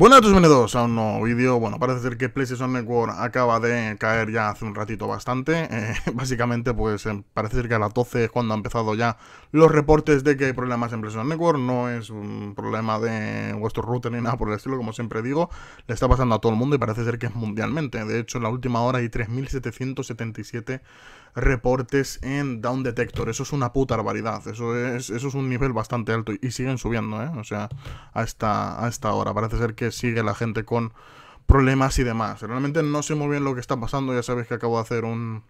Buenas a todos, bienvenidos a un nuevo vídeo. Bueno, parece ser que PlayStation Network acaba de caer ya hace un ratito bastante. Eh, básicamente, pues em, parece ser que a las 12 es cuando han empezado ya los reportes de que hay problemas en PlayStation Network. No es un problema de vuestro router ni nada por el estilo, como siempre digo. Le está pasando a todo el mundo y parece ser que es mundialmente. De hecho, en la última hora hay 3.777 reportes en Down Detector. Eso es una puta barbaridad. Eso es, eso es un nivel bastante alto. Y, siguen subiendo, ¿eh? O sea, hasta, esta hora. Parece ser que sigue la gente con problemas y demás. Realmente no sé muy bien lo que está pasando. Ya sabéis que acabo de hacer un,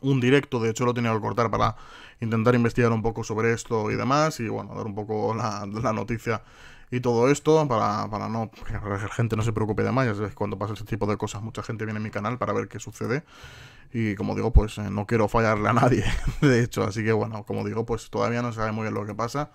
un directo. De hecho, lo tenía que cortar para intentar investigar un poco sobre esto y demás. Y bueno, dar un poco la, noticia y todo esto para, no que la gente no se preocupe de más. Ya sabes, cuando pasa ese tipo de cosas, mucha gente viene a mi canal para ver qué sucede. Y como digo, pues eh, no quiero fallarle a nadie, de hecho. Así que bueno, como digo, pues todavía no se sabe muy bien lo que pasa.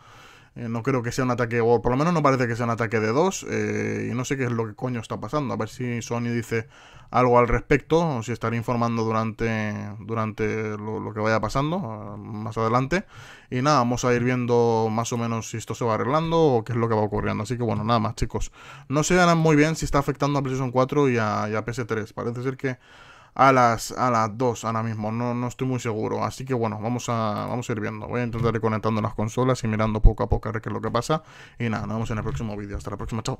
Eh, no creo que sea un ataque, o por lo menos no parece que sea un ataque de dos. Eh, y no sé qué es lo que coño está pasando. A ver si Sony dice algo al respecto, o si estará informando durante, durante lo, que vaya pasando más adelante. Y nada, vamos a ir viendo más o menos si esto se va arreglando o qué es lo que va ocurriendo. Así que bueno, nada más, chicos. No se ganan muy bien si está afectando a PlayStation 4 y a, y a PS3. Parece ser que a las, a las 2 ahora mismo. No, estoy muy seguro. Así que bueno, vamos a, vamos a ir viendo. Voy a intentar ir conectando las consolas y mirando poco a poco a ver qué es lo que pasa. Y nada, nos vemos en el próximo vídeo. Hasta la próxima. Chao.